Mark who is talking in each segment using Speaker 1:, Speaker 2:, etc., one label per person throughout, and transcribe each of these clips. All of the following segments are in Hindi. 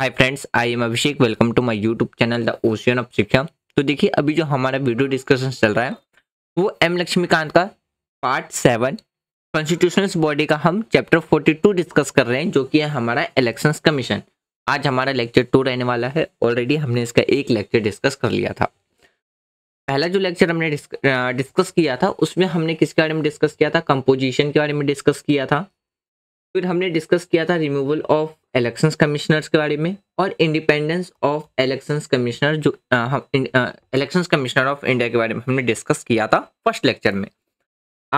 Speaker 1: hi friends I am Abhishek welcome to my YouTube channel the ocean of Shiksha तो देखिए अभी जो हमारा वीडियो डिस्कशन चल रहा है वो एम लक्ष्मीकांत का पार्ट सेवन कॉन्स्टिट्यूशनल बॉडी का हम चैप्टर फोर्टी टू डिस्कस कर रहे हैं जो कि है हमारा इलेक्शन कमीशन आज हमारा लेक्चर टू रहने वाला है ऑलरेडी हमने इसका एक लेक्चर डिस्कस कर लिया था पहला जो लेक्चर हमने डिस्कस किया था उसमें हमने किसके बारे में डिस्कस किया था कंपोजिशन के बारे में डिस्कस किया था फिर हमने डिस्कस किया था रिमूवल ऑफ इलेक्शन कमिश्नर्स के बारे में और इंडिपेंडेंस ऑफ इलेक्शन कमिश्नर जो हम इलेक्शंस कमिश्नर ऑफ इंडिया के बारे में हमने डिस्कस किया था फर्स्ट लेक्चर में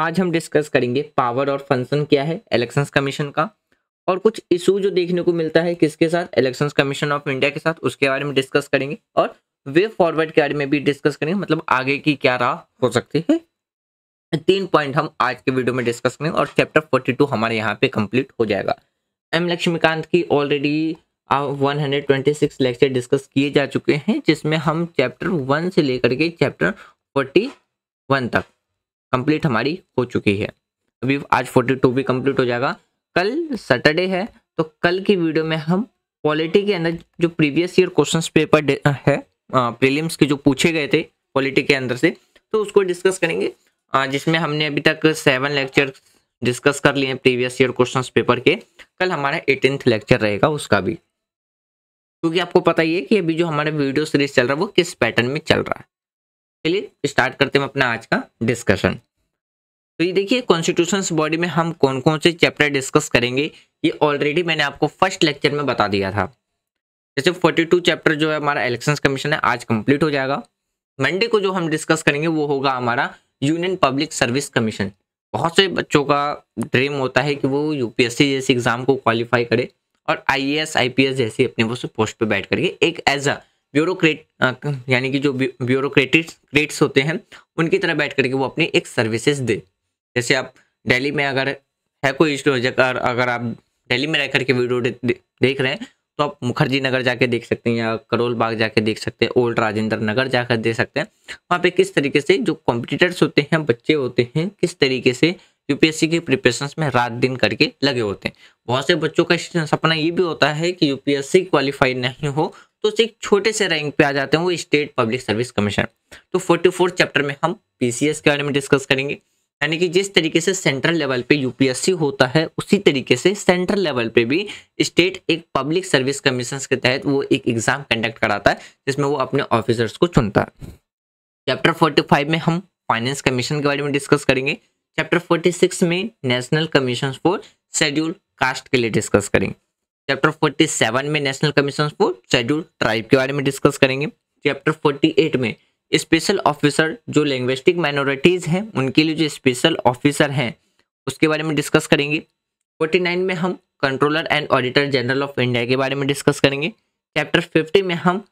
Speaker 1: आज हम डिस्कस करेंगे पावर और फंक्शन क्या है इलेक्शन कमीशन का और कुछ इशू जो देखने को मिलता है किसके साथ इलेक्शन कमीशन ऑफ इंडिया के साथ उसके बारे में डिस्कस करेंगे और वे फॉरवर्ड के बारे में भी डिस्कस करेंगे मतलब आगे की क्या राह हो सकती है तीन पॉइंट हम आज के वीडियो में डिस्कस करेंगे और चैप्टर फोर्टी टू हमारे यहाँ पे कंप्लीट हो जाएगा एम लक्ष्मीकांत की ऑलरेडी 126 लेक्चर डिस्कस किए जा चुके हैं जिसमें हम चैप्टर वन से लेकर के चैप्टर 41 तक कंप्लीट हमारी हो चुकी है अभी आज 42 भी कंप्लीट हो जाएगा कल सैटरडे है तो कल की वीडियो में हम पॉलिटी के अंदर जो प्रीवियस ईयर क्वेश्चंस पेपर है प्रीलिम्स के जो पूछे गए थे पॉलिटी के अंदर से तो उसको डिस्कस करेंगे जिसमें हमने अभी तक सेवन लेक्चर डिस्कस कर लिए प्रीवियस ईयर क्वेश्चन पेपर के कल हमारा एटीनथ लेक्चर रहेगा उसका भी क्योंकि आपको पता ही है कि अभी जो हमारा वीडियो सीरीज चल रहा है वो किस पैटर्न में चल रहा है चलिए स्टार्ट करते हैं अपना आज का डिस्कशन तो ये देखिए कॉन्स्टिट्यूशन बॉडी में हम कौन कौन से चैप्टर डिस्कस करेंगे ये ऑलरेडी मैंने आपको फर्स्ट लेक्चर में बता दिया था जैसे 42 चैप्टर जो है हमारा इलेक्शन कमीशन है आज कंप्लीट हो जाएगा मंडे को जो हम डिस्कस करेंगे वो होगा हमारा यूनियन पब्लिक सर्विस कमीशन बहुत से बच्चों का ड्रीम होता है कि वो यूपीएससी जैसे एग्जाम को क्वालिफाई करे और आईएएस आईपीएस जैसी अपने वो पोस्ट पे बैठ करके एक एज अ ब्यूरोक्रेट यानी कि जो ब्यूरोक्रेटिक्स होते हैं उनकी तरह बैठ करके वो अपनी एक सर्विसेज दे जैसे आप दिल्ली में अगर है कोई अगर आप दिल्ली में रह करके वीडियो देख रहे हैं तो आप मुखर्जी नगर जाके देख सकते हैं या करोल बाग जाके देख सकते हैं ओल्ड राजेंद्र नगर जाकर देख सकते हैं वहाँ पे किस तरीके से जो कॉम्पिटिटर्स होते हैं बच्चे होते हैं किस तरीके से यूपीएससी के प्रिपरेशन में रात दिन करके लगे होते हैं बहुत से बच्चों का सपना ये भी होता है कि यूपीएससी क्वालिफाइड नहीं हो तो एक छोटे से रैंक पे आ जाते हैं वो स्टेट पब्लिक सर्विस कमीशन तो 44 चैप्टर में हम पीसीएस के बारे में डिस्कस करेंगे यानी कि जिस तरीके से सेंट्रल लेवल पे यूपीएससी होता है उसी तरीके से सेंट्रल लेवल पे भी स्टेट एक पब्लिक सर्विस कमीशन के तहत वो एक एग्जाम कंडक्ट कराता है जिसमें वो अपने ऑफिसर्स को चुनता है चैप्टर फोर्टी फाइव में हम फाइनेंस कमीशन के बारे में डिस्कस करेंगे चैप्टर फोर्टी सिक्स में national commission for schedule caste के लिए डिस्कस करेंगे चैप्टर फोर्टी सेवन में national commission for schedule tribe के बारे में डिस्कस करेंगे चैप्टर फोर्टी एट में स्पेशल ऑफिसर जो लैंग्वेस्टिक माइनॉरिटीज़ हैं उनके लिए जो स्पेशल ऑफिसर हैं उसके बारे में डिस्कस करेंगे फोर्टी नाइन में हम controller and auditor general of India के बारे में डिस्कस करेंगे चैप्टर फिफ्टी में हम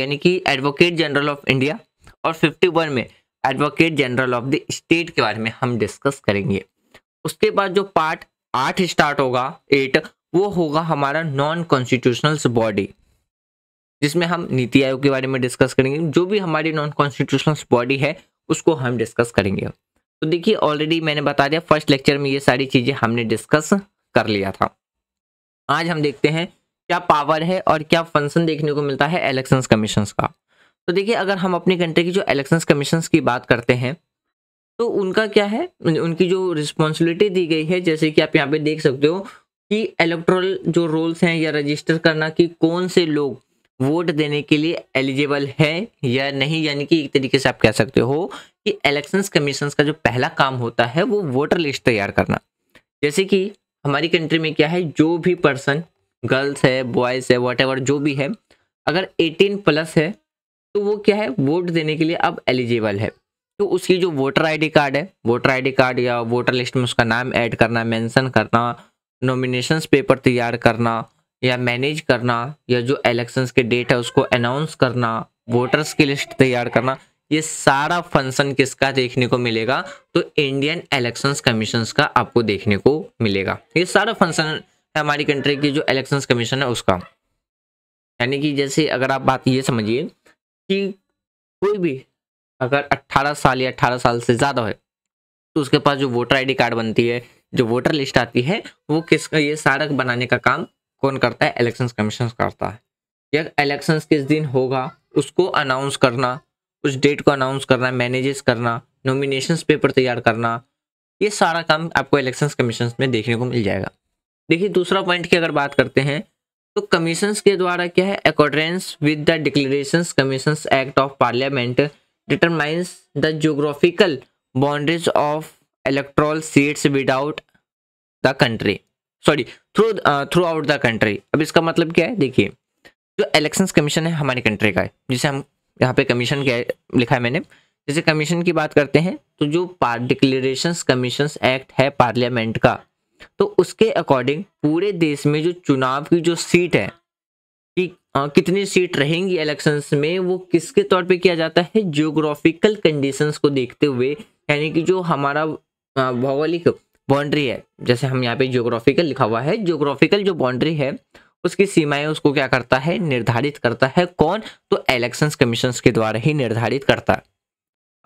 Speaker 1: यानी कि एडवोकेट जनरल ऑफ इंडिया और फिफ्टी वन में advocate general of the state के बारे में हम डिस्कस करेंगे उसके बाद जो पार्ट आठ स्टार्ट होगा एट वो होगा हमारा नॉन कॉन्स्टिट्यूशनल बॉडी जिसमें हम नीति आयोग के बारे में डिस्कस करेंगे जो भी हमारी नॉन कॉन्स्टिट्यूशनल बॉडी है उसको हम डिस्कस करेंगे तो देखिए ऑलरेडी मैंने बता दिया फर्स्ट लेक्चर में ये सारी चीज़ें हमने डिस्कस कर लिया था आज हम देखते हैं क्या पावर है और क्या फंक्शन देखने को मिलता है इलेक्शंस कमीशन का तो देखिए अगर हम अपनी कंट्री की जो इलेक्शंस कमीशन की बात करते हैं तो उनका क्या है उनकी जो रिस्पॉन्सिबिलिटी दी गई है जैसे कि आप यहाँ पे देख सकते हो कि इलेक्ट्रल जो रोल्स हैं या रजिस्टर करना कि कौन से लोग वोट देने के लिए एलिजिबल है या नहीं यानी कि एक तरीके से आप कह सकते हो कि इलेक्शंस कमीशन का जो पहला काम होता है वो वोटर लिस्ट तैयार करना जैसे कि हमारी कंट्री में क्या है जो भी पर्सन गर्ल्स है बॉयज़ है वॉट जो भी है अगर 18 प्लस है तो वो क्या है वोट देने के लिए अब एलिजिबल है तो उसकी जो वोटर आईडी कार्ड है वोटर आईडी कार्ड या वोटर लिस्ट में उसका नाम ऐड करना मेंशन करना नॉमिनेशंस पेपर तैयार करना या मैनेज करना या जो इलेक्शंस के डेट है उसको अनाउंस करना वोटर्स की लिस्ट तैयार करना ये सारा फंक्शन किसका देखने को मिलेगा तो इंडियन इलेक्शंस कमीशन का आपको देखने को मिलेगा ये सारा फंक्शन है हमारी कंट्री की जो इलेक्शंस कमीशन है उसका यानी कि जैसे अगर आप बात ये समझिए कि कोई भी अगर 18 साल या 18 साल से ज़्यादा है तो उसके पास जो वोटर आईडी कार्ड बनती है जो वोटर लिस्ट आती है वो किसका ये सारा बनाने का काम कौन करता है इलेक्शन कमीशन करता है यह इलेक्शन किस दिन होगा उसको अनाउंस करना उस डेट को अनाउंस करना मैनेजेस करना नॉमिनेशन पेपर तैयार करना ये सारा काम आपको इलेक्शन कमीशन में देखने को मिल जाएगा देखिए दूसरा पॉइंट की अगर बात करते हैं तो कमीशन के द्वारा क्या है accordance with the declaration commission act of parliament determines the geographical boundaries of electoral seats without the country sorry through throughout the country अब इसका मतलब क्या है देखिए जो इलेक्शन कमीशन है हमारी कंट्री का है जिसे हम यहाँ पे कमीशन क्या लिखा है मैंने जैसे कमीशन की बात करते हैं तो जो डिक्लेरेशन कमीशन एक्ट है पार्लियामेंट का तो उसके अकॉर्डिंग पूरे देश में जो चुनाव की जो सीट है कि आ, कितनी सीट रहेंगी इलेक्शंस में वो किसके तौर पे किया जाता है जियोग्राफिकल कंडीशंस को देखते हुए यानी कि जो हमारा भौगोलिक बाउंड्री है जैसे हम यहाँ पे जियोग्राफिकल लिखा हुआ है जियोग्राफिकल जो बाउंड्री है उसकी सीमाएं उसको क्या करता है निर्धारित करता है कौन तो इलेक्शन कमीशन के द्वारा ही निर्धारित करता है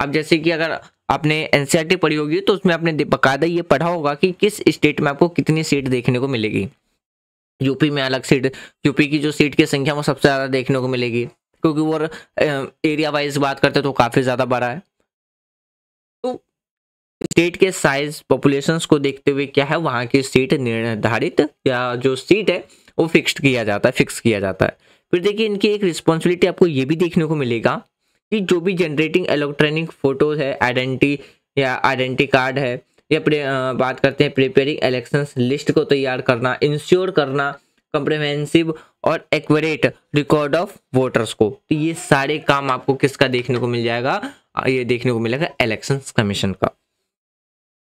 Speaker 1: अब जैसे कि अगर आपने एनसीईआरटी e पढ़ी होगी तो उसमें आपने बकायदा ये पढ़ा होगा कि किस स्टेट में आपको कितनी सीट देखने को मिलेगी यूपी में अलग सीट यूपी की जो सीट की संख्या वो सबसे ज़्यादा देखने को मिलेगी क्योंकि वो एरिया वाइज बात करते तो काफ़ी ज़्यादा बड़ा है स्टेट के साइज पॉपुलेशन को देखते हुए क्या है वहाँ की सीट निर्धारित या जो सीट है वो फिक्स्ड किया जाता है फिक्स किया जाता है फिर देखिए इनकी एक रिस्पॉन्सिबिलिटी आपको ये भी देखने को मिलेगा कि जो भी जनरेटिंग इलेक्ट्रॉनिक फोटो है आइडेंटिटी या आइडेंटिटी कार्ड है या बात करते हैं प्रिपेयरिंग इलेक्शन लिस्ट को तैयार करना इंश्योर करना कंप्रिहेंसिव और एक्वरेट रिकॉर्ड ऑफ वोटर्स को तो ये सारे काम आपको किसका देखने को मिल जाएगा ये देखने को मिलेगा इलेक्शन कमीशन का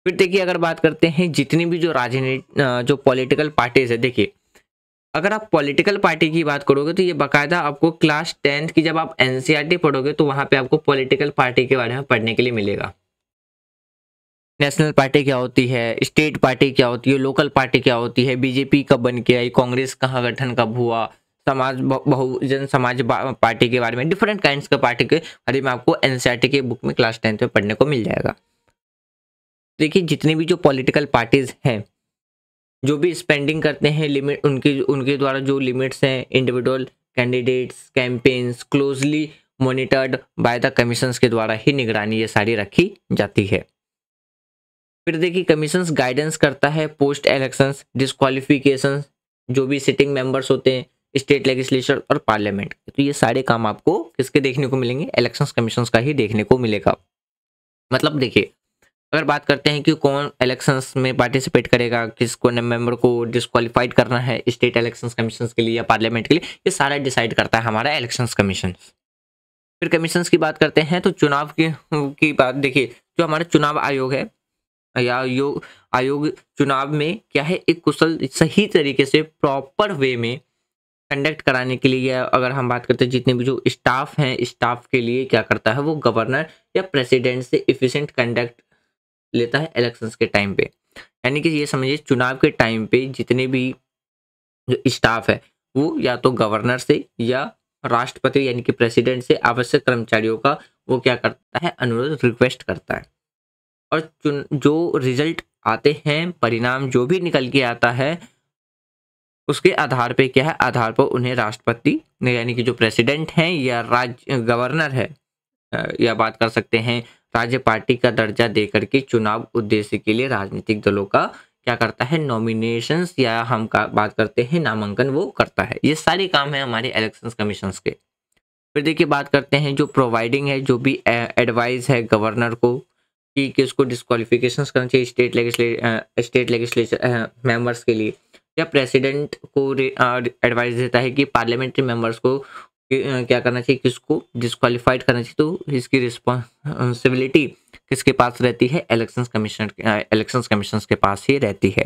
Speaker 1: फिर देखिए अगर बात करते हैं जितनी भी जो राजनीति जो पॉलिटिकल पार्टीज है देखिए अगर आप पॉलिटिकल पार्टी की बात करोगे तो ये बाकायदा आपको क्लास टेंथ की जब आप एनसीईआरटी e पढ़ोगे तो वहाँ पे आपको पॉलिटिकल पार्टी के बारे में पढ़ने के लिए मिलेगा नेशनल पार्टी क्या होती है स्टेट पार्टी क्या होती है लोकल पार्टी क्या होती है बीजेपी कब बन के आई कांग्रेस कहाँ गठन कब हुआ समाज बहुजन समाज पार्टी के बारे में डिफरेंट काइंड का पार्टी के बारे में आपको एनसीआरटी e के बुक में क्लास टेंथ में पढ़ने को मिल जाएगा देखिए जितने भी जो पॉलिटिकल पार्टीज़ हैं जो भी स्पेंडिंग करते हैं लिमिट उनके उनके द्वारा जो लिमिट्स हैं individual candidates campaigns closely monitored by the commission के द्वारा ही निगरानी ये सारी रखी जाती है फिर देखिए कमीशन गाइडेंस करता है पोस्ट इलेक्शन डिस्कालिफिकेशन जो भी सिटिंग मेंबर्स होते हैं स्टेट लेगिस्लेचर और पार्लियामेंट तो ये सारे काम आपको किसके देखने को मिलेंगे इलेक्शंस कमीशन का ही देखने को मिलेगा मतलब देखिए अगर बात करते हैं कि कौन इलेक्शंस में पार्टिसिपेट करेगा किसको मेंबर को डिस्कालीफाइड करना है स्टेट इलेक्शंस कमीशन के लिए या पार्लियामेंट के लिए ये सारा डिसाइड करता है हमारा इलेक्शंस कमीशन फिर कमीशन की बात करते हैं तो चुनाव की, की बात देखिए जो हमारा चुनाव आयोग है या आयोग आयोग चुनाव में क्या है एक कुशल सही तरीके से प्रॉपर वे में कंडक्ट कराने के लिए या अगर हम बात करते हैं जितने भी जो स्टाफ हैं स्टाफ के लिए क्या करता है वो गवर्नर या प्रेसिडेंट से इफिशेंट कंडक्ट लेता है इलेक्शंस के टाइम पे यानी कि ये समझिए चुनाव के टाइम पे जितने भी जो स्टाफ है वो या तो गवर्नर से या राष्ट्रपति यानी कि प्रेसिडेंट से आवश्यक कर्मचारियों का वो क्या करता है अनुरोध रिक्वेस्ट करता है और चुन जो रिजल्ट आते हैं परिणाम जो भी निकल के आता है उसके आधार पे क्या है आधार पर उन्हें राष्ट्रपति यानी कि जो प्रेसिडेंट हैं या राज्य गवर्नर है या बात कर सकते हैं राज्य पार्टी का दर्जा देकर के चुनाव उद्देश्य के लिए राजनीतिक दलों का क्या करता है नॉमिनेशन या हम का बात करते हैं नामांकन वो करता है ये सारे काम है हमारे इलेक्शन कमीशन के फिर देखिए बात करते हैं जो प्रोवाइडिंग है जो भी एडवाइस है गवर्नर को कि किसको डिस्कालिफिकेशन करना चाहिए स्टेट लेगिस्ले स्टेट लेगिस्लेचर मेंबर्स के लिए या प्रेसिडेंट को एडवाइस देता है कि पार्लियामेंट्री मेंबर्स को क्या करना चाहिए किसको डिस्कालीफाइड करना चाहिए तो इसकी रिस्पॉन्सिबिलिटी किसके पास रहती है इलेक्शन कमीशन इलेक्शन कमीशन के पास ही रहती है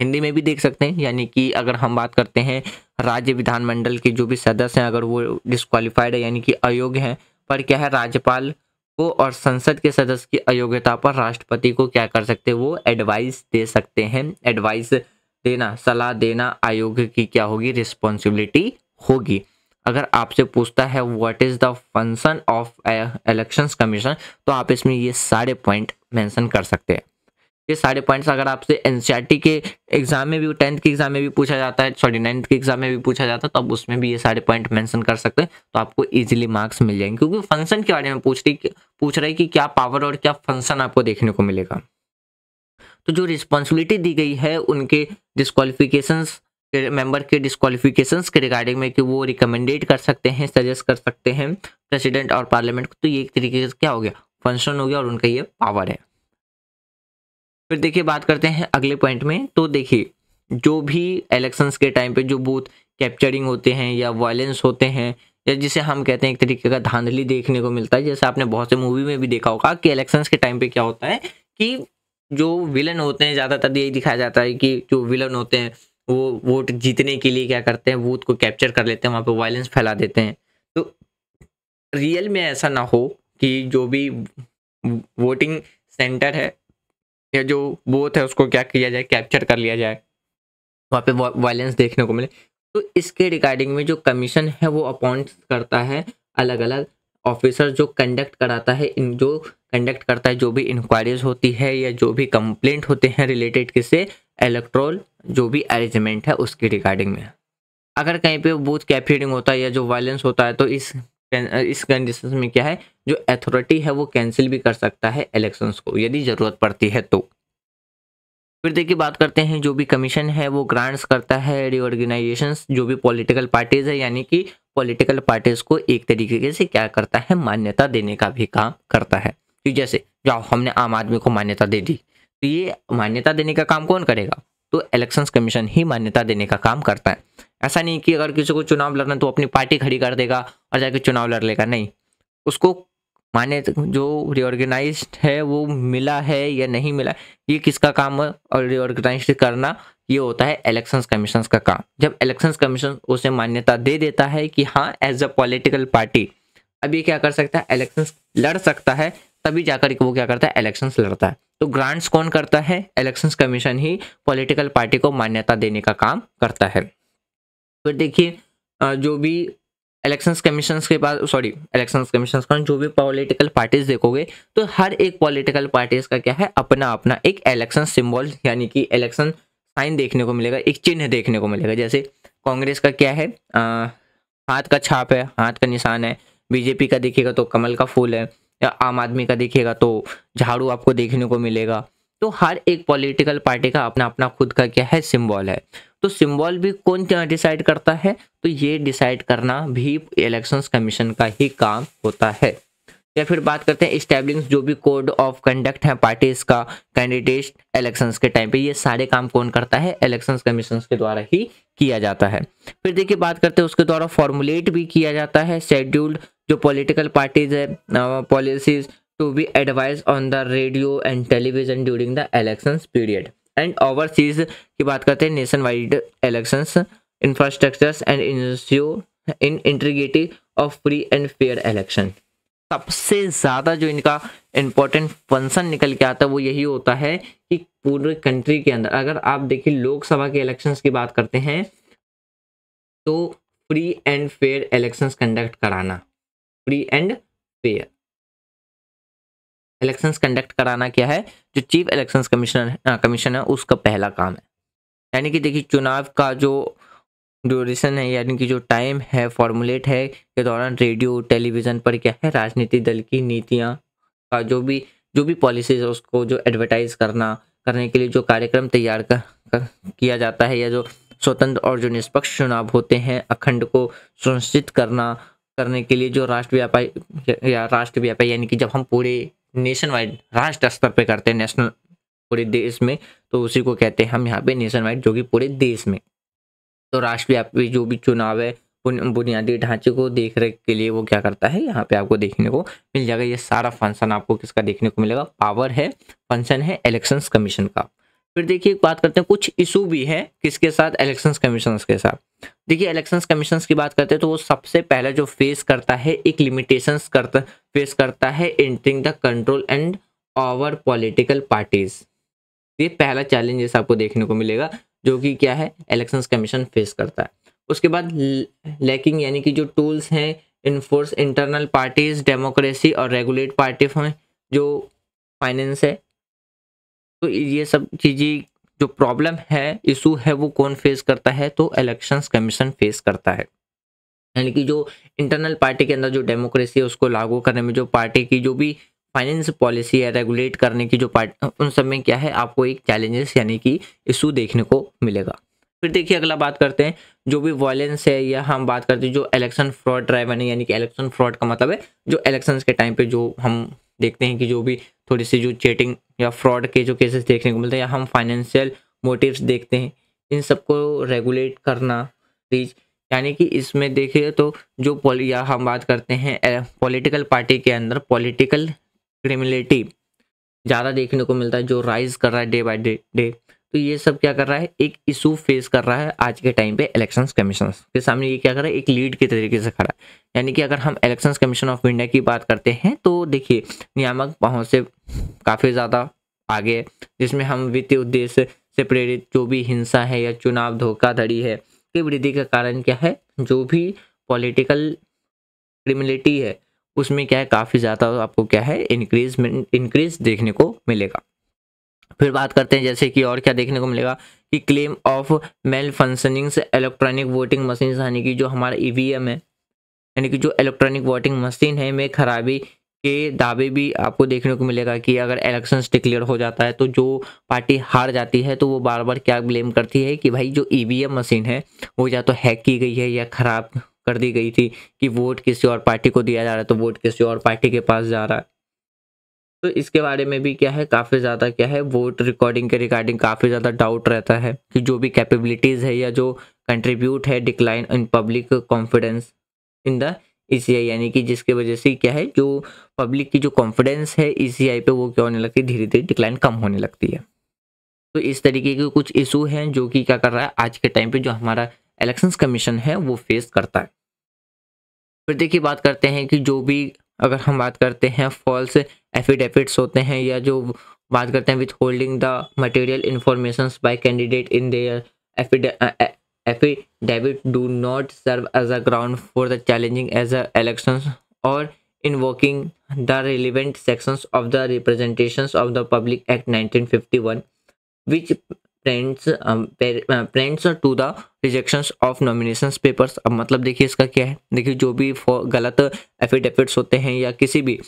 Speaker 1: हिंदी में भी देख सकते हैं यानी कि अगर हम बात करते हैं राज्य विधानमंडल के जो भी सदस्य हैं अगर वो डिस्कालीफाइड है यानी कि अयोग्य हैं पर क्या है राज्यपाल को और संसद के सदस्य की अयोग्यता पर राष्ट्रपति को क्या कर सकते हैं वो एडवाइस दे सकते हैं एडवाइस देना सलाह देना आयोग की क्या होगी रिस्पॉन्सिबिलिटी होगी अगर आपसे पूछता है what is the function of elections commission तो आप इसमें ये सारे पॉइंट मेंशन कर सकते हैं ये सारे पॉइंट्स अगर आपसे एन e के एग्जाम में भी टेंथ के एग्जाम में भी पूछा जाता है सॉरी नाइन्थ के एग्जाम में भी पूछा जाता है तो आप उसमें भी ये सारे पॉइंट मेंशन कर सकते हैं तो आपको इजीली मार्क्स मिल जाएंगे क्योंकि फंक्शन के बारे में पूछ रही पूछ रही कि क्या पावर और क्या फंक्शन आपको देखने को मिलेगा तो जो रिस्पॉन्सिबिलिटी दी गई है उनके डिस्कालिफिकेशन मेंबर के डिस्कालीफिकेशन के रिगार्डिंग में कि वो रिकमेंडेड कर सकते हैं सजेस्ट कर सकते हैं प्रेसिडेंट और पार्लियामेंट को तो ये एक तरीके से क्या हो गया फंक्शन हो गया और उनका ये पावर है फिर देखिए बात करते हैं अगले पॉइंट में तो देखिए जो भी इलेक्शंस के टाइम पे जो बूथ कैप्चरिंग होते हैं या वायलेंस होते हैं या जिसे हम कहते हैं एक तरीके का धांधली देखने को मिलता है जैसे आपने बहुत से मूवी में भी देखा होगा कि इलेक्शंस के टाइम पे क्या होता है कि जो विलन होते हैं ज़्यादातर यही दिखाया जाता है कि जो विलन होते हैं वो वोट जीतने के लिए क्या करते हैं वोट को कैप्चर कर लेते हैं वहाँ पे वायलेंस फैला देते हैं तो रियल में ऐसा ना हो कि जो भी वोटिंग सेंटर है या जो वोट है उसको क्या किया जाए कैप्चर कर लिया जाए वहाँ पे वायलेंस देखने को मिले
Speaker 2: तो इसके रिगार्डिंग
Speaker 1: में जो कमीशन है वो अपॉइंट करता है अलग अलग ऑफिसर जो कंडक्ट कराता है इन जो कंडक्ट करता है जो भी इंक्वायरीज होती है या जो भी कंप्लेंट होते हैं रिलेटेड किससे इलेक्ट्रोल जो भी अरेंजमेंट है उसके रिगार्डिंग में अगर कहीं पे बूथ कैफीडिंग होता है या जो वायलेंस होता है तो इस इस कंडीशन में क्या है जो अथॉरिटी है वो कैंसिल भी कर सकता है इलेक्शंस को यदि ज़रूरत पड़ती है तो फिर देखिए बात करते हैं जो भी कमीशन है वो ग्रांट्स करता है रिओर्गेनाइजेशन जो भी पॉलिटिकल पार्टीज है यानी कि पॉलिटिकल पार्टीज को एक तरीके से क्या करता है मान्यता देने का भी काम करता है तो जैसे जाओ हमने आम आदमी को मान्यता दे दी तो ये मान्यता देने का काम कौन करेगा तो इलेक्शंस कमीशन ही मान्यता देने का काम करता है ऐसा नहीं कि अगर किसी को चुनाव लड़ना तो अपनी पार्टी खड़ी कर देगा और जाके चुनाव लड़ लेगा नहीं उसको माने जो रिओर्गेनाइज है वो मिला है या नहीं मिला ये किसका काम और रिओर्गेनाइज करना ये होता है इलेक्शन कमीशन का काम जब इलेक्शन कमीशन उसे मान्यता दे देता है कि हाँ एज अ पॉलिटिकल पार्टी अब ये क्या कर सकता है इलेक्शन लड़ सकता है तभी जाकर वो क्या करता है इलेक्शन लड़ता है तो ग्रांट्स कौन करता है इलेक्शन कमीशन ही पॉलिटिकल पार्टी को मान्यता देने का काम करता है फिर देखिए जो भी इलेक्शंस कमीशन के पास सॉरी इलेक्शंस कमीशन का जो भी पॉलिटिकल पार्टीज देखोगे तो हर एक पॉलिटिकल पार्टीज का क्या है अपना अपना एक इलेक्शन सिंबल यानी कि इलेक्शन साइन देखने को मिलेगा एक चिन्ह देखने को मिलेगा जैसे कांग्रेस का क्या है आ, हाथ का छाप है हाथ का निशान है बीजेपी का देखिएगा तो कमल का फूल है आम आदमी का देखिएगा तो झाड़ू आपको देखने को मिलेगा तो हर एक पॉलिटिकल पार्टी का अपना अपना खुद का क्या है सिम्बॉल है तो सिम्बॉल भी कौन डिसाइड करता है तो ये डिसाइड करना भी इलेक्शंस कमीशन का ही काम होता है या फिर बात करते हैं स्टैब्लिश जो भी कोड ऑफ कंडक्ट है पार्टीज का कैंडिडेट इलेक्शंस के टाइम पे ये सारे काम कौन करता है इलेक्शंस कमीशन के द्वारा ही किया जाता है फिर देखिए बात करते हैं उसके द्वारा फॉर्मुलेट भी किया जाता है शेड्यूल्ड जो पॉलिटिकल पार्टीज है policies to be advise on the radio and television during the election period and overseas की बात करते हैं nationwide elections infrastructure and in integrative of free and fair election सबसे ज़्यादा जो इनका इम्पोर्टेंट फंक्शन निकल के आता है वो यही होता है कि पूरे कंट्री के अंदर अगर आप देखिए लोकसभा के इलेक्शंस की बात करते हैं तो free and fair elections conduct कराना free and fair elections conduct कराना क्या है जो चीफ इलेक्शंस कमिश्नर कमीशन है उसका पहला काम है यानी कि देखिए चुनाव का जो ड्यूरेशन है यानी कि जो टाइम है फॉर्मुलेट है के दौरान रेडियो टेलीविज़न पर क्या है राजनीति दल की नीतियाँ का जो भी जो भी पॉलिसीज है उसको जो एडवर्टाइज करना करने के लिए जो कार्यक्रम तैयार कर, कर किया जाता है या जो स्वतंत्र और जो निष्पक्ष चुनाव होते हैं अखंड को सुनिश्चित करना करने के लिए जो राष्ट्रव्यापी या राष्ट्रव्यापी यानी कि जब हम पूरे नेशन वाइड राष्ट्र स्तर पर करते हैं नेशनल पूरे देश में तो उसी को कहते हैं हम यहाँ पे नेशन वाइड जो कि पूरे देश में तो राष्ट्रव्यापी जो भी चुनाव है बुनियादी ढांचे को देख रेख के लिए वो क्या करता है यहाँ पे आपको देखने को मिल जाएगा ये सारा फंक्शन आपको किसका देखने को मिलेगा पावर है फंक्शन है इलेक्शन कमीशन का फिर देखिए बात करते हैं कुछ इशू भी है किसके साथ इलेक्शन कमीशन के साथ देखिए इलेक्शन कमीशन की बात करते हैं तो वो सबसे पहले जो फेस करता है एक लिमिटेशन करता फेस करता है entering the control and over political parties ये पहला चैलेंज आपको देखने को मिलेगा जो कि क्या है इलेक्शन कमीशन फेस करता है उसके बाद लैकिंग यानी कि जो टूल्स हैं इनफोर्स इंटरनल पार्टीज डेमोक्रेसी और रेगुलेट पार्टी जो फाइनेंस है तो ये सब चीज़ें जो प्रॉब्लम है इशू है वो कौन फेस करता है तो इलेक्शंस कमीशन फेस करता है यानी कि जो इंटरनल पार्टी के अंदर जो डेमोक्रेसी है उसको लागू करने में जो पार्टी की जो भी फाइनेंस पॉलिसी या रेगुलेट करने की जो पार्ट उन सब में क्या है आपको एक चैलेंजेस यानी कि इशू देखने को मिलेगा फिर देखिए अगला बात करते हैं जो भी वॉयलेंस है या हम बात करते हैं जो इलेक्शन फ्रॉड ड्राइवन है यानी कि इलेक्शन फ्रॉड का मतलब है जो इलेक्शन के टाइम पे जो हम देखते हैं कि जो भी थोड़ी सी जो चेटिंग या फ्रॉड के जो केसेस देखने को मिलते हैं या हम फाइनेंशियल मोटिव्स देखते हैं इन सबको रेगुलेट करना प्लीज यानी कि इसमें देखिए तो जो या हम बात करते हैं पॉलिटिकल पार्टी के अंदर पॉलिटिकल क्रिमिलिटी ज़्यादा देखने को मिलता है जो राइज कर रहा है डे बाई डे डे तो ये सब क्या कर रहा है एक इशू फेस कर रहा है आज के टाइम पे इलेक्शन कमीशन के सामने ये क्या कर रहा है एक लीड के तरीके से खड़ा है यानी कि अगर हम इलेक्शन कमीशन ऑफ इंडिया की बात करते हैं तो देखिए नियामक पहुँच से काफ़ी ज़्यादा आगे जिसमें हम वित्तीय उद्देश्य से प्रेरित जो भी हिंसा है या चुनाव धोखाधड़ी है की वृद्धि का कारण क्या है जो भी पॉलिटिकल क्रिमिलिटी है उसमें क्या है काफ़ी ज़्यादा आपको क्या है इंक्रीज इंक्रीज देखने को मिलेगा फिर बात करते हैं जैसे कि और क्या देखने को मिलेगा कि claim of malfunctioning electronic voting machine यानी कि जो हमारा ईवीएम e है यानी कि जो इलेक्ट्रॉनिक वोटिंग मशीन है में खराबी के दावे भी आपको देखने को मिलेगा कि अगर इलेक्शन डिक्लेयर हो जाता है तो जो पार्टी हार जाती है तो वो बार बार क्या ब्लेम करती है कि भाई जो ईवीएम e मशीन है वो या तो हैक की गई है या खराब कर दी गई थी कि वोट किसी और पार्टी को दिया जा रहा है तो वोट किसी और पार्टी के पास जा रहा है तो इसके बारे में भी क्या है काफ़ी ज़्यादा क्या है वोट रिकॉर्डिंग के रिगार्डिंग काफ़ी ज़्यादा डाउट रहता है कि जो भी कैपेबिलिटीज़ है या जो कंट्रीब्यूट है decline in public confidence in the E यानी कि जिसके वजह से क्या है जो पब्लिक की जो कॉन्फिडेंस है ई e पे वो क्या होने लगती है धीरे धीरे डिक्लाइन कम होने लगती है तो इस तरीके के कुछ इशू हैं जो कि क्या कर रहा है आज के टाइम पे जो हमारा इलेक्शन कमीशन है वो फेस करता है फिर देखिए बात करते हैं कि जो भी अगर हम बात करते हैं फॉल्स एफिडेविट्स होते हैं या जो बात करते हैं withholding the material information by candidate in their affidavit do not serve as a ground for the challenging as a election और invoking sections of the representation of the public act nineteen fifty one which friends friends to the rejection of nomination papers अब मतलब देखिए इसका क्या है देखिए जो भी गलत एफिडेविट्स होते हैं या किसी भी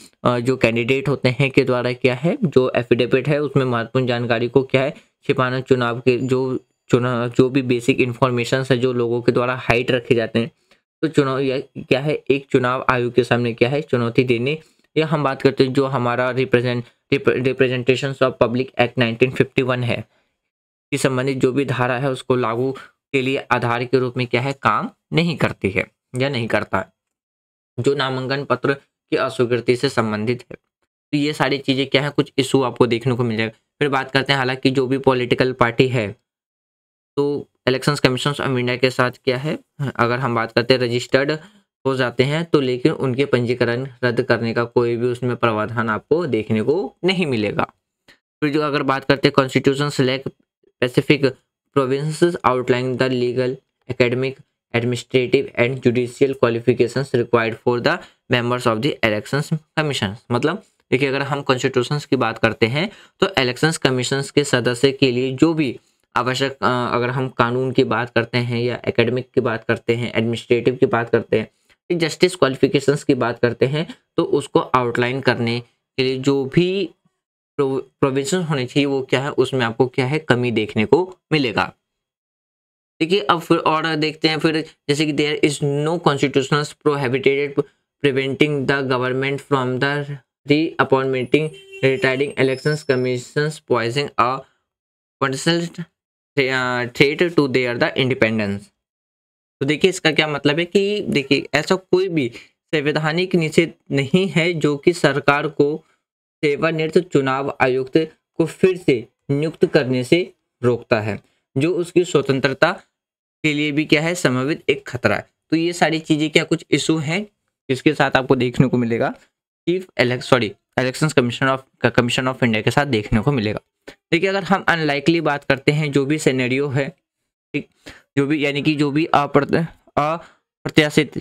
Speaker 1: जो कैंडिडेट होते हैं के द्वारा क्या है जो एफिडेविट है उसमें महत्वपूर्ण जानकारी को क्या है छिपाना चुनाव के जो चुनाव जो भी बेसिक इन्फॉर्मेशन है जो लोगों के द्वारा हाइट रखे जाते हैं तो चुनाव या क्या है एक चुनाव आयोग के सामने क्या है चुनौती देने या हम बात करते हैं जो हमारा represent representation of public act 1951 है से संबंधित जो भी धारा है उसको लागू के लिए आधार के रूप में क्या है काम नहीं करती है या नहीं करता है जो नामांकन पत्र की अस्वीकृति से संबंधित है तो ये सारी चीज़ें क्या है कुछ इशू आपको देखने को मिल जाएगा फिर बात करते हैं हालांकि जो भी पॉलिटिकल पार्टी है तो इलेक्शन कमीशन ऑफ इंडिया के साथ क्या है अगर हम बात करते हैं रजिस्टर्ड हो जाते हैं तो लेकिन उनके पंजीकरण रद्द करने का कोई भी उसमें प्रावधान आपको देखने को नहीं मिलेगा फिर जो अगर बात करते हैं constitution select specific provinces outlining the legal, academic, administrative and judicial qualifications required for the members of the elections commissions मतलब देखिए अगर हम कॉन्स्टिट्यूशन की बात करते हैं तो इलेक्शंस कमीशन के सदस्य के लिए जो भी आवश्यक अगर हम कानून की बात करते हैं या एकेडमिक की बात करते हैं एडमिनिस्ट्रेटिव की बात करते हैं जस्टिस क्वालिफिकेशंस की बात करते हैं तो उसको आउटलाइन करने के लिए जो भी प्रोविजन होने चाहिए वो क्या है उसमें आपको क्या है कमी देखने को मिलेगा ठीक है अब फिर और देखते हैं फिर जैसे कि there is no constitutional prohibited preventing the government from the re appointmenting retiring election commission posing threat to their the independence तो देखिए इसका क्या मतलब है कि देखिए ऐसा कोई भी संवैधानिक निषेध नहीं है जो कि सरकार को सेवानिवृत्त चुनाव आयुक्त को फिर से नियुक्त करने से रोकता है जो उसकी स्वतंत्रता के लिए भी क्या है संभावित एक खतरा है तो ये सारी चीज़ें क्या कुछ इशू हैं जिसके साथ आपको देखने को मिलेगा चीफ एलेक्स sorry election commission of commission of India के साथ देखने को मिलेगा देखिए अगर हम अनलाइकली बात करते हैं जो भी सैनरियो है ठीक जो भी यानी कि जो भी अप्रत्याशित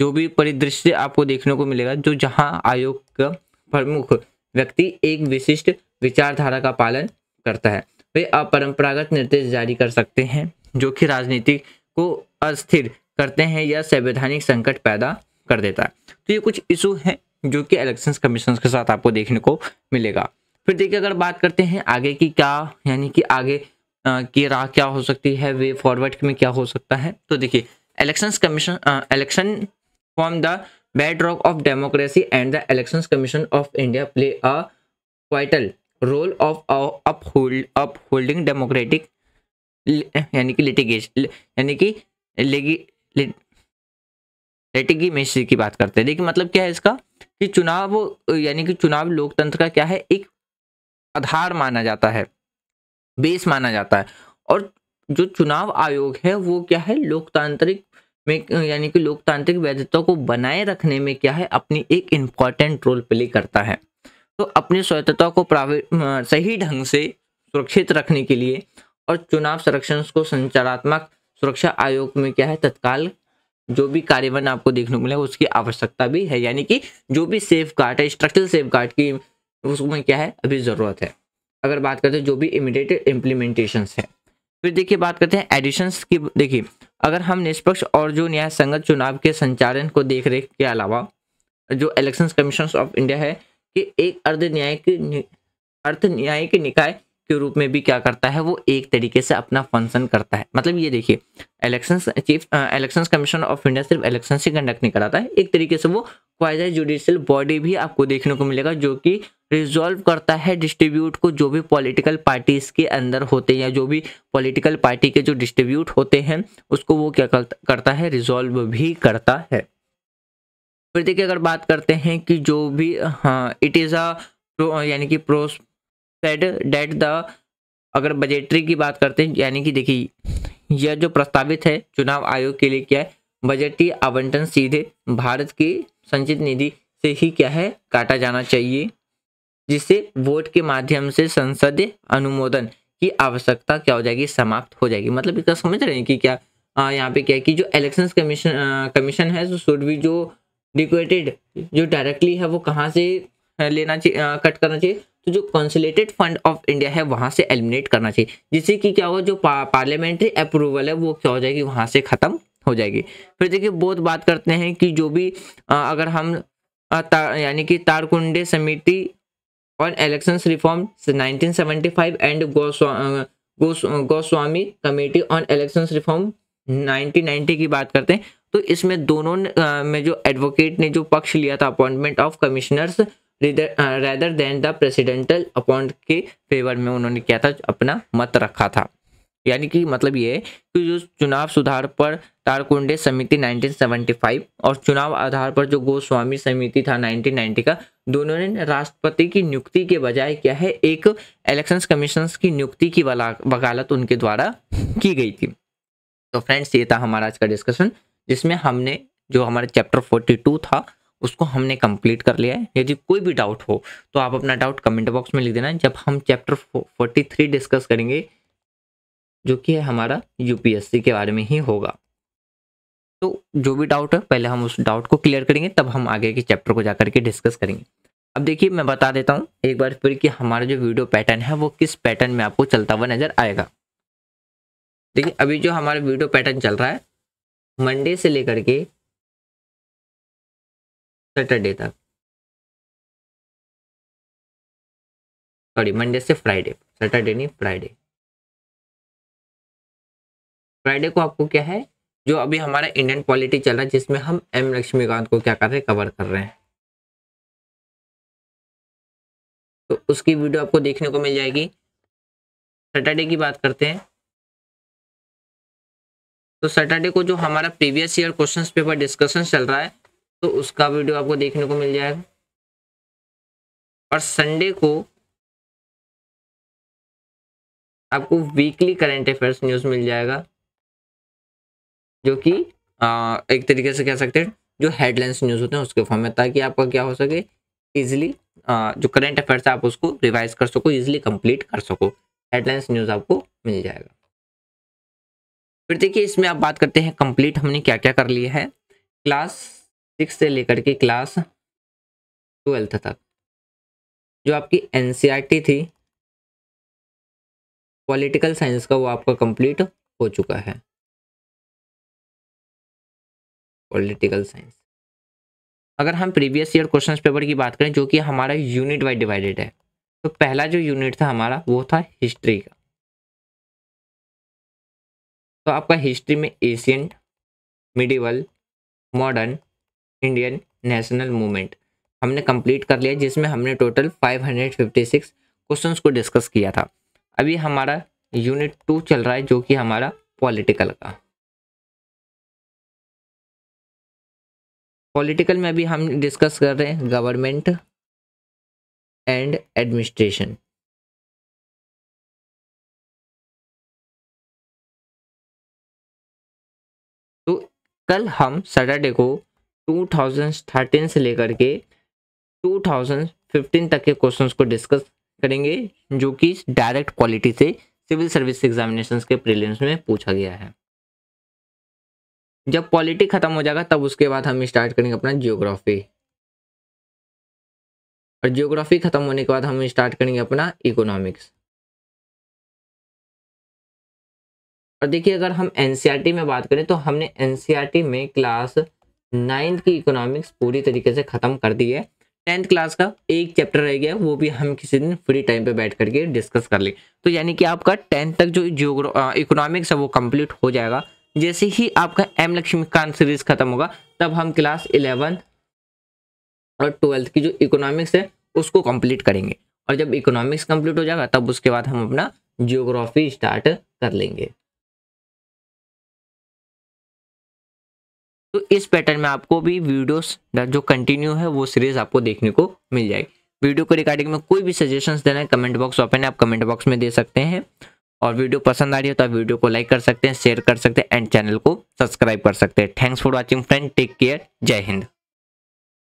Speaker 1: जो भी परिदृश्य आपको देखने को मिलेगा जो जहां आयोग का प्रमुख व्यक्ति एक विशिष्ट विचारधारा का पालन करता है वे अपरंपरागत निर्देश जारी कर सकते हैं जो कि राजनीति को अस्थिर करते हैं या संवैधानिक संकट पैदा कर देता है तो ये कुछ इशू है जो कि इलेक्शन कमीशन के साथ आपको देखने को मिलेगा फिर देखिए अगर बात करते हैं आगे की क्या यानी कि आगे की राह क्या हो सकती है वे फॉरवर्ड में क्या हो सकता है तो देखिए election commission election from the bedrock of democracy and the elections commission of India play a vital role of uphold upholding democratic यानी कि लिटिगेशन यानी कि लिटिगेमेसी की बात करते हैं देखिए मतलब क्या है इसका कि चुनाव यानी कि चुनाव लोकतंत्र का क्या है एक आधार माना जाता है बेस माना जाता है और जो चुनाव आयोग है वो क्या है लोकतांत्रिक में यानी कि लोकतांत्रिक वैधता को बनाए रखने में क्या है अपनी एक इम्पॉर्टेंट रोल प्ले करता है तो अपनी स्वतंत्रता को सही ढंग से सुरक्षित रखने के लिए और चुनाव संरक्षण को संचारात्मक सुरक्षा आयोग में क्या है तत्काल जो भी कार्यवन आपको देखने को मिलेगा उसकी आवश्यकता भी है यानी कि जो भी सेफ गार्ड है स्ट्रक्चरल सेफ गार्ड की उसमें क्या है अभी ज़रूरत है अगर बात करते हैं जो भी इमिडिएट इम्प्लीमेंटेशन है फिर देखिए बात करते हैं एडिशंस की देखिए अगर हम निष्पक्ष और जो न्याय संगत चुनाव के संचालन को देख रेख के अलावा जो इलेक्शन कमीशन ऑफ इंडिया है कि एक अर्ध न्यायिक अर्ध न्यायिक निकाय के रूप में भी क्या करता है वो एक तरीके से अपना फंक्शन करता है मतलब ये देखिए election chief election commission of India सिर्फ इलेक्शन से कंडक्ट नहीं कराता है एक तरीके से वो क्वाज जुडिशियल बॉडी भी आपको देखने को मिलेगा जो कि रिजॉल्व करता है डिस्ट्रीब्यूट को जो भी पॉलिटिकल पार्टीज के अंदर होते हैं या जो भी पॉलिटिकल पार्टी के जो डिस्ट्रीब्यूट होते हैं उसको वो क्या करता है रिजॉल्व भी करता है फिर देखिए अगर बात करते हैं कि जो भी हाँ इट इज़ अ यानी कि प्रोसेड डेट द अगर बजेटरी की बात करते हैं यानी कि देखिए यह जो प्रस्तावित है चुनाव आयोग के लिए क्या है बजटीय आवंटन सीधे भारत की संचित निधि से ही क्या है काटा जाना चाहिए जिससे वोट के माध्यम से संसदीय अनुमोदन की आवश्यकता क्या हो जाएगी समाप्त हो जाएगी मतलब इसका समझ रहे हैं कि क्या यहाँ पे क्या है कि जो इलेक्शन कमीशन कमीशन है शुड बी जो डिक्वेटेड जो डायरेक्टली है वो कहाँ से लेना चाहिए कट करना चाहिए तो जो कंसुलेटेड फंड ऑफ इंडिया है वहाँ से एलिमिनेट करना चाहिए जिससे कि क्या होगा जो पा, पार्लियामेंट्री अप्रूवल है वो क्या हो जाएगी वहाँ से खत्म हो जाएगी फिर देखिए बहुत बात करते हैं कि जो भी आ, अगर हम यानी कि तारकुंडे समिति और इलेक्शन रिफॉर्म 1975 एंड गोस्वा, Goswami committee on election reform 1990 की बात करते हैं तो इसमें दोनों में जो एडवोकेट ने जो पक्ष लिया था appointment of commissioners rather than the presidential appoint के फेवर में उन्होंने क्या था अपना मत रखा था यानी कि मतलब ये है कि जो चुनाव सुधार पर तारकुंडे समिति 1975 और चुनाव आधार पर जो गोस्वामी समिति था 1990 का दोनों ने राष्ट्रपति की नियुक्ति के बजाय क्या है एक इलेक्शंस कमीशन की नियुक्ति की वकालत उनके द्वारा की गई थी तो फ्रेंड्स ये था हमारा आज का डिस्कशन जिसमें हमने जो हमारा चैप्टर 42 था उसको हमने कंप्लीट कर लिया है यदि कोई भी डाउट हो तो आप अपना डाउट कमेंट बॉक्स में लिख देना जब हम चैप्टर 43 डिस्कस करेंगे जो कि हमारा यूपीएससी के बारे में ही होगा तो जो भी डाउट है पहले हम उस डाउट को क्लियर करेंगे तब हम आगे के चैप्टर को जाकर के डिस्कस करेंगे अब देखिए मैं बता देता हूँ एक बार फिर कि हमारा जो वीडियो पैटर्न है वो किस पैटर्न में आपको चलता हुआ नजर आएगा
Speaker 2: देखिए अभी जो हमारा वीडियो पैटर्न चल रहा है मंडे से लेकर के सैटरडे तक सॉरी मंडे से फ्राइडे सैटरडे नहीं फ्राइडे फ्राइडे को आपको क्या है जो अभी हमारा इंडियन पॉलिटी चल रहा है जिसमें हम एम लक्ष्मीकांत को क्या कर रहे हैं कवर कर रहे हैं तो उसकी वीडियो आपको देखने को मिल जाएगी सैटरडे की बात करते हैं तो सैटरडे को जो हमारा previous year question paper discussion चल रहा है तो उसका वीडियो आपको देखने को मिल जाएगा और संडे को आपको वीकली करेंट अफेयर्स न्यूज़ मिल जाएगा जो कि एक तरीके
Speaker 1: से कह सकते हैं जो हेडलाइंस न्यूज़ होते हैं उसके फॉर्म में ताकि आपका क्या हो सके ईजिली जो करेंट अफेयर्स आप उसको रिवाइज कर सको ईजिली कंप्लीट कर सको हेडलाइंस न्यूज़ आपको मिल जाएगा
Speaker 2: फिर देखिए इसमें आप बात करते हैं कंप्लीट हमने क्या क्या कर लिया है क्लास सिक्स से लेकर के क्लास ट्वेल्थ तक जो आपकी एन e थी पॉलिटिकल साइंस का वो आपका कंप्लीट हो चुका है पॉलिटिकल साइंस अगर हम प्रीवियस ईयर क्वेश्चन पेपर की बात करें जो कि हमारा यूनिट वाइज डिवाइडेड है तो पहला जो यूनिट था हमारा वो था हिस्ट्री का तो आपका हिस्ट्री में ancient medieval modern Indian national movement हमने कंप्लीट कर लिया जिसमें हमने टोटल 556 क्वेश्चंस को डिस्कस किया था अभी हमारा यूनिट टू चल रहा है जो कि हमारा पॉलिटिकल का पॉलिटिकल में अभी हम डिस्कस कर रहे हैं गवर्नमेंट एंड एडमिनिस्ट्रेशन तो कल हम सैटरडे को 2013 से लेकर के 2015
Speaker 1: तक के क्वेश्चंस को डिस्कस करेंगे जो कि डायरेक्ट क्वालिटी से सिविल सर्विस एग्जामिनेशन
Speaker 2: के प्रीलिम्स में पूछा गया है जब पॉलिटिक खत्म हो जाएगा तब उसके बाद हम स्टार्ट करेंगे अपना जियोग्राफी और जियोग्राफी खत्म होने के बाद हम स्टार्ट करेंगे अपना इकोनॉमिक्स और देखिए अगर हम एनसीईआरटी e में बात करें तो हमने एनसीईआरटी e में क्लास
Speaker 1: नाइन्थ की इकोनॉमिक्स पूरी तरीके से ख़त्म कर दी है टेंथ क्लास का एक चैप्टर रह गया वो भी हम किसी दिन फ्री टाइम पे बैठ करके डिस्कस कर लें तो यानी कि आपका टेंथ तक जो जियोग्रा इकोनॉमिक्स है वो कंप्लीट हो जाएगा जैसे ही आपका एम लक्ष्मीकांत सीरीज खत्म होगा तब हम क्लास इलेवेंथ और ट्वेल्थ की जो इकोनॉमिक्स है उसको
Speaker 2: कंप्लीट करेंगे और जब इकोनॉमिक्स कंप्लीट हो जाएगा तब उसके बाद हम अपना जियोग्राफी स्टार्ट कर लेंगे तो इस पैटर्न में आपको भी वीडियोस जो कंटिन्यू है वो सीरीज आपको देखने को मिल जाएगी वीडियो को
Speaker 1: रिकॉर्डिंग में कोई भी सजेशंस देना है कमेंट बॉक्स ओपन है आप कमेंट बॉक्स में दे सकते हैं और वीडियो पसंद आ
Speaker 2: रही हो तो आप वीडियो को लाइक कर सकते हैं शेयर कर सकते हैं एंड चैनल को सब्सक्राइब कर सकते हैं thanks for watching friend take care जय हिंद